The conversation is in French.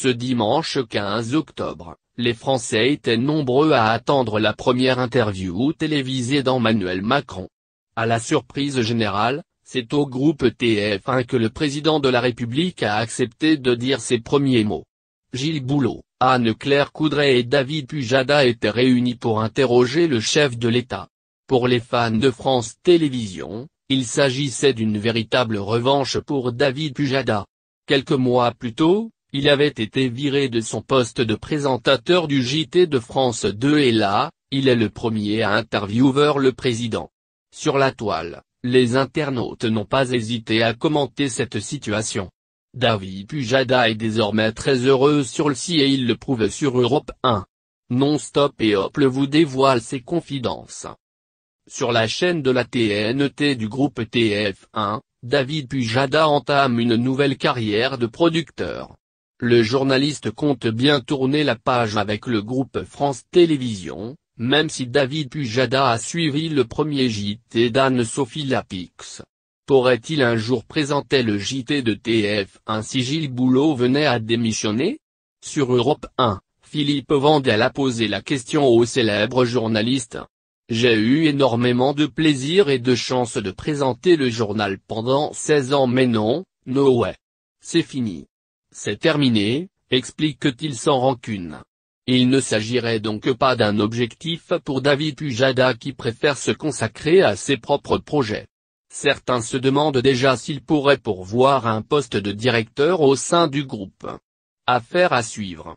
Ce dimanche 15 octobre, les Français étaient nombreux à attendre la première interview télévisée d'Emmanuel Macron. À la surprise générale, c'est au groupe TF1 que le président de la République a accepté de dire ses premiers mots. Gilles Boulot, Anne-Claire Coudray et David Pujada étaient réunis pour interroger le chef de l'État. Pour les fans de France Télévisions, il s'agissait d'une véritable revanche pour David Pujada. Quelques mois plus tôt, il avait été viré de son poste de présentateur du JT de France 2 et là, il est le premier à interviewer le président. Sur la toile, les internautes n'ont pas hésité à commenter cette situation. David Pujada est désormais très heureux sur le site et il le prouve sur Europe 1. Non-stop et Hop vous dévoile ses confidences. Sur la chaîne de la TNT du groupe TF1, David Pujada entame une nouvelle carrière de producteur. Le journaliste compte bien tourner la page avec le groupe France Télévisions, même si David Pujada a suivi le premier JT d'Anne-Sophie Lapix. Pourrait-il un jour présenter le JT de TF1 si Gilles Boulot venait à démissionner Sur Europe 1, Philippe Vandel a posé la question au célèbre journaliste. J'ai eu énormément de plaisir et de chance de présenter le journal pendant 16 ans mais non, no way. C'est fini. C'est terminé, explique-t-il sans rancune. Il ne s'agirait donc pas d'un objectif pour David Pujada qui préfère se consacrer à ses propres projets. Certains se demandent déjà s'il pourrait pourvoir un poste de directeur au sein du groupe. Affaire à suivre.